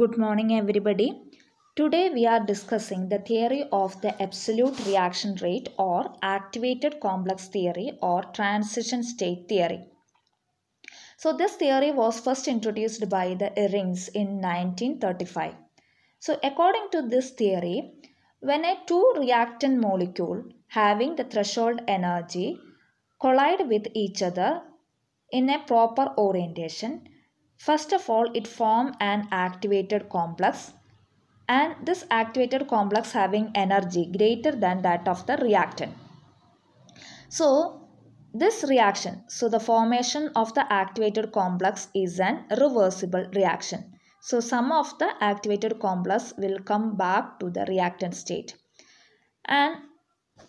Good morning everybody. Today we are discussing the theory of the absolute reaction rate or activated complex theory or transition state theory. So this theory was first introduced by the Ehrings in 1935. So according to this theory, when a two reactant molecule having the threshold energy collide with each other in a proper orientation, First of all, it form an activated complex and this activated complex having energy greater than that of the reactant. So, this reaction, so the formation of the activated complex is an reversible reaction. So, some of the activated complex will come back to the reactant state. And,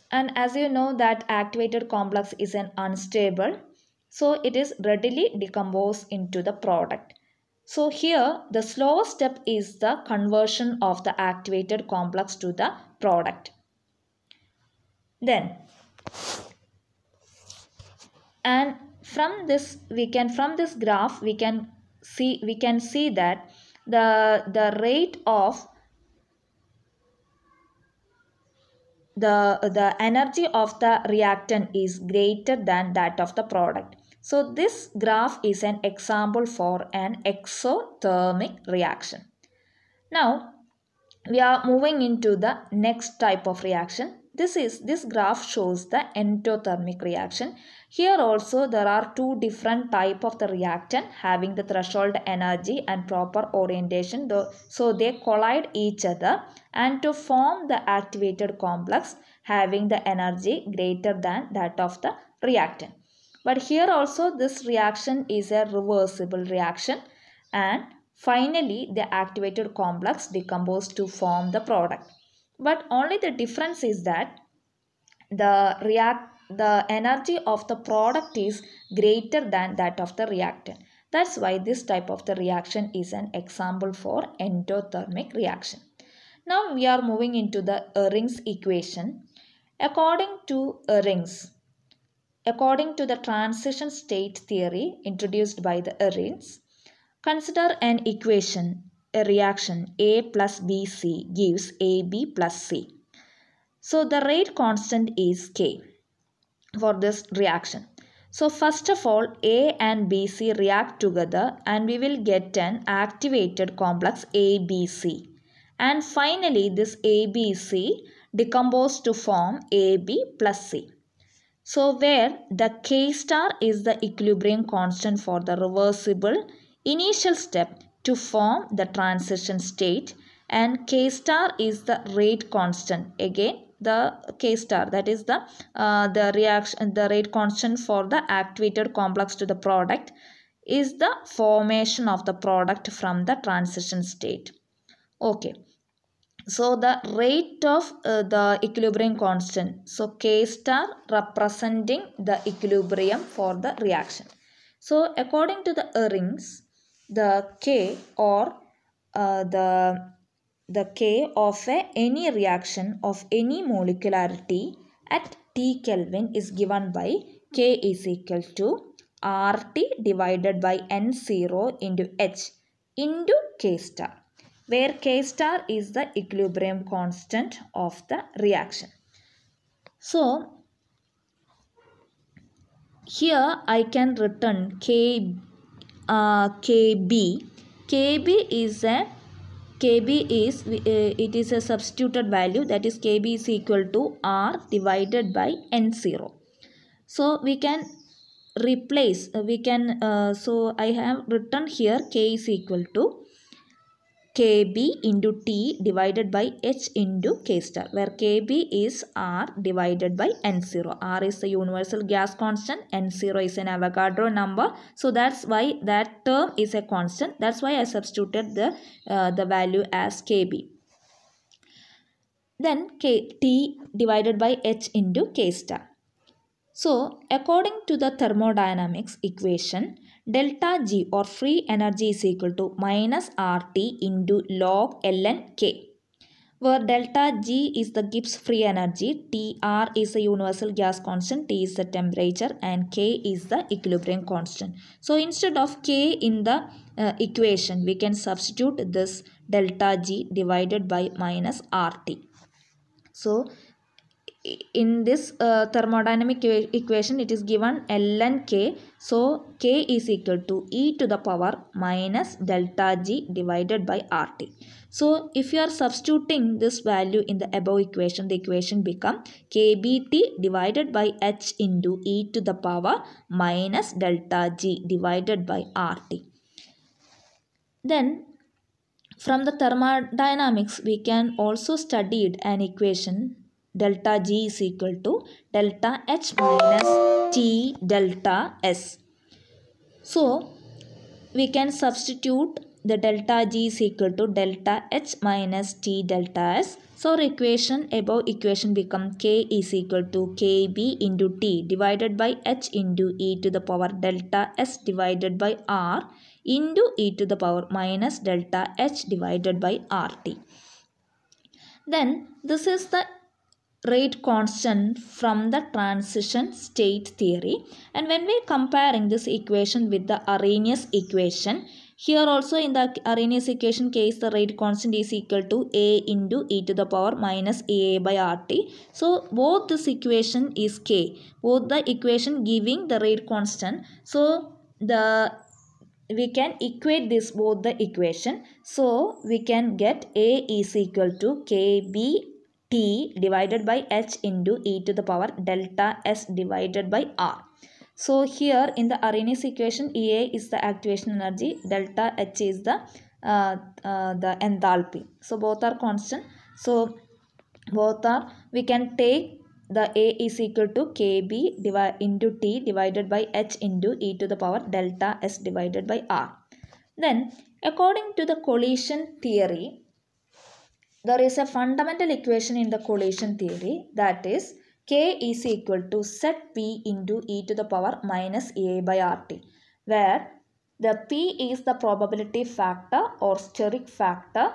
and as you know that activated complex is an unstable so it is readily decomposed into the product. So here the slower step is the conversion of the activated complex to the product. Then and from this we can from this graph we can see we can see that the the rate of the the energy of the reactant is greater than that of the product so this graph is an example for an exothermic reaction. Now we are moving into the next type of reaction. This is this graph shows the endothermic reaction. Here also there are two different type of the reactant having the threshold energy and proper orientation so they collide each other and to form the activated complex having the energy greater than that of the reactant. But here also this reaction is a reversible reaction and finally the activated complex decomposed to form the product. But only the difference is that the react the energy of the product is greater than that of the reactant. That's why this type of the reaction is an example for endothermic reaction. Now we are moving into the Ehring's equation. According to Ehring's, According to the transition state theory introduced by the Arrhenius, consider an equation, a reaction A plus BC gives AB plus C. So the rate constant is K for this reaction. So first of all A and BC react together and we will get an activated complex ABC. And finally this ABC decomposes to form AB plus C. So where the K star is the equilibrium constant for the reversible initial step to form the transition state and K star is the rate constant again the K star that is the uh, the reaction the rate constant for the activated complex to the product is the formation of the product from the transition state. Okay so the rate of uh, the equilibrium constant. So K star representing the equilibrium for the reaction. So according to the Ehrings, the K or uh, the the K of a, any reaction of any molecularity at T Kelvin is given by K is equal to RT divided by N0 into H into K star where K star is the equilibrium constant of the reaction. So, here I can return K, uh, KB. KB is a KB is uh, it is a substituted value that is KB is equal to R divided by N0. So we can replace uh, we can uh, so I have written here K is equal to KB into T divided by H into K star where KB is R divided by N0. R is the universal gas constant. N0 is an Avogadro number. So that's why that term is a constant. That's why I substituted the, uh, the value as KB. Then K, T divided by H into K star. So, according to the thermodynamics equation, delta G or free energy is equal to minus RT into log ln K where delta G is the Gibbs free energy, Tr is the universal gas constant, T is the temperature and K is the equilibrium constant. So instead of K in the uh, equation, we can substitute this delta G divided by minus RT. So in this uh, thermodynamic equation it is given ln k so k is equal to e to the power minus delta g divided by rt so if you are substituting this value in the above equation the equation become kbt divided by h into e to the power minus delta g divided by rt then from the thermodynamics we can also studied an equation delta G is equal to delta H minus T delta S. So, we can substitute the delta G is equal to delta H minus T delta S. So, our equation above equation become K is equal to KB into T divided by H into E to the power delta S divided by R into E to the power minus delta H divided by RT. Then, this is the rate constant from the transition state theory and when we're comparing this equation with the Arrhenius equation here also in the Arrhenius equation case the rate constant is equal to a into e to the power minus a by rt so both this equation is k both the equation giving the rate constant so the we can equate this both the equation so we can get a is equal to kb t divided by h into e to the power delta s divided by r. So here in the Arrhenius equation, Ea is the activation energy, delta H is the uh, uh, the enthalpy. So both are constant. So both are we can take the A is equal to KB divide into T divided by H into e to the power delta S divided by R. Then according to the collision theory, there is a fundamental equation in the collision theory that is k is equal to zp into e to the power minus a by rt where the p is the probability factor or steric factor.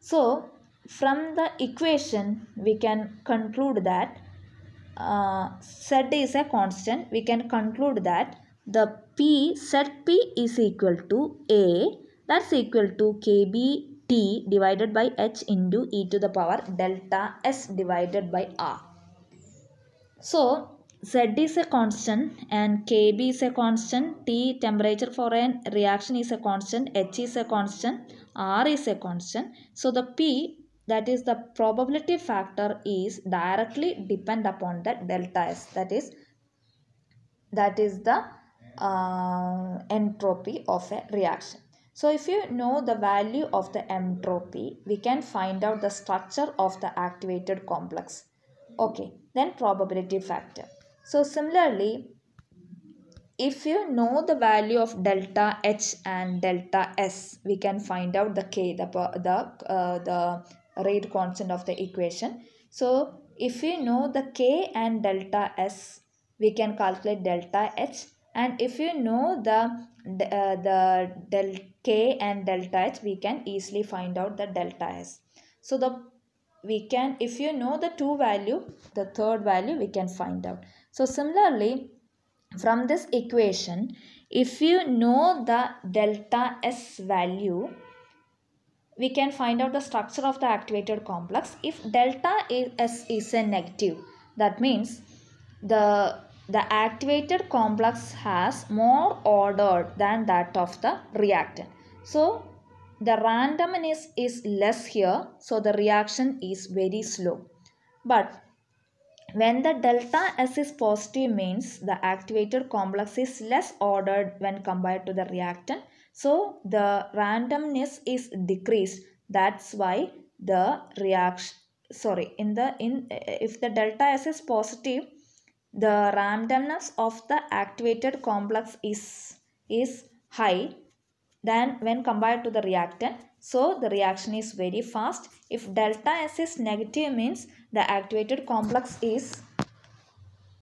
So from the equation we can conclude that uh, z is a constant we can conclude that the p P is equal to a that's equal to kb t divided by h into e to the power delta s divided by r. So Z is a constant and Kb is a constant, T temperature for a reaction is a constant, H is a constant, R is a constant. So the P that is the probability factor is directly depend upon the delta S that is that is the uh, entropy of a reaction. So if you know the value of the entropy, we can find out the structure of the activated complex. Okay, then probability factor. So similarly, if you know the value of delta H and delta S, we can find out the K, the, the, uh, the rate constant of the equation. So if you know the K and delta S, we can calculate delta H and if you know the uh, the del k and delta h we can easily find out the delta s so the we can if you know the two value the third value we can find out so similarly from this equation if you know the delta s value we can find out the structure of the activated complex if delta s is a negative that means the the activated complex has more order than that of the reactant. So the randomness is less here. So the reaction is very slow. But when the delta S is positive means the activated complex is less ordered when compared to the reactant. So the randomness is decreased. That's why the reaction, sorry, in the, in, if the delta S is positive, the randomness of the activated complex is, is high than when compared to the reactant. So the reaction is very fast. If delta S is negative means the activated complex is